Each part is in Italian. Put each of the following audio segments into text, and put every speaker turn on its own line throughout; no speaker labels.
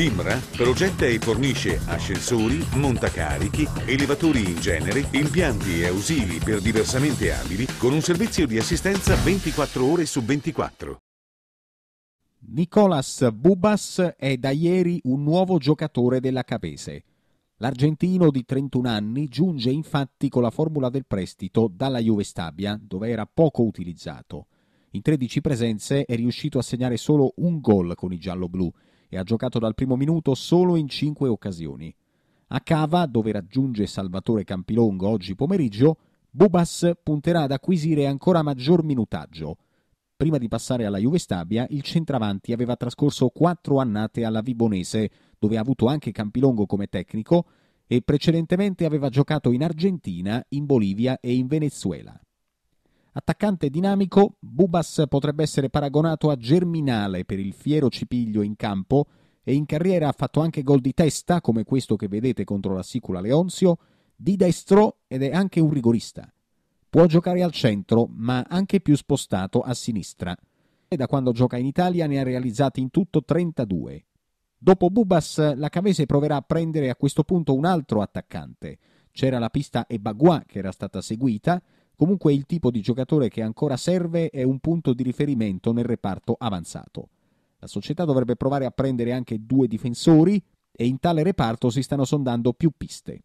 IMRA progetta e fornisce ascensori, montacarichi, elevatori in genere, impianti e ausili per diversamente abili con un servizio di assistenza 24 ore su 24. Nicolas Bubas è da ieri un nuovo giocatore della Capese. L'argentino di 31 anni giunge infatti con la formula del prestito dalla Juve Stabia, dove era poco utilizzato. In 13 presenze è riuscito a segnare solo un gol con i gialloblu e ha giocato dal primo minuto solo in cinque occasioni. A Cava, dove raggiunge Salvatore Campilongo oggi pomeriggio, Bubas punterà ad acquisire ancora maggior minutaggio. Prima di passare alla Juve Stabia, il centravanti aveva trascorso quattro annate alla Vibonese, dove ha avuto anche Campilongo come tecnico, e precedentemente aveva giocato in Argentina, in Bolivia e in Venezuela. Attaccante dinamico, Bubas potrebbe essere paragonato a Germinale per il fiero cipiglio in campo e in carriera ha fatto anche gol di testa, come questo che vedete contro la Sicula Leonzio, di destro ed è anche un rigorista. Può giocare al centro, ma anche più spostato a sinistra. E da quando gioca in Italia ne ha realizzati in tutto 32. Dopo Bubas, la Cavese proverà a prendere a questo punto un altro attaccante. C'era la pista Ebagua che era stata seguita, Comunque il tipo di giocatore che ancora serve è un punto di riferimento nel reparto avanzato. La società dovrebbe provare a prendere anche due difensori e in tale reparto si stanno sondando più piste.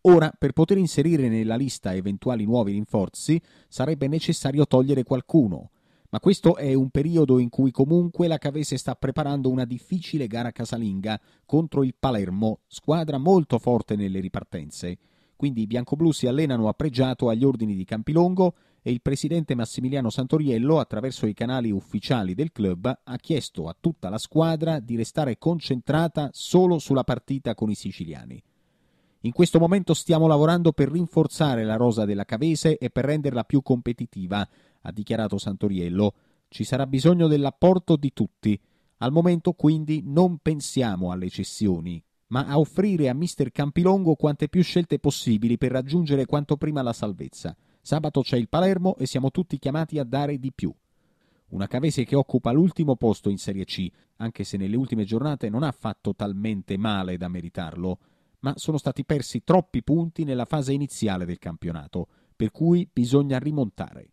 Ora, per poter inserire nella lista eventuali nuovi rinforzi, sarebbe necessario togliere qualcuno, ma questo è un periodo in cui comunque la Cavese sta preparando una difficile gara casalinga contro il Palermo, squadra molto forte nelle ripartenze. Quindi i biancoblù si allenano a pregiato agli ordini di Campilongo e il presidente Massimiliano Santoriello, attraverso i canali ufficiali del club, ha chiesto a tutta la squadra di restare concentrata solo sulla partita con i siciliani. In questo momento stiamo lavorando per rinforzare la rosa della Cavese e per renderla più competitiva, ha dichiarato Santoriello. Ci sarà bisogno dell'apporto di tutti. Al momento quindi non pensiamo alle cessioni, ma a offrire a mister Campilongo quante più scelte possibili per raggiungere quanto prima la salvezza. Sabato c'è il Palermo e siamo tutti chiamati a dare di più. Una Cavese che occupa l'ultimo posto in Serie C, anche se nelle ultime giornate non ha fatto talmente male da meritarlo, ma sono stati persi troppi punti nella fase iniziale del campionato, per cui bisogna rimontare.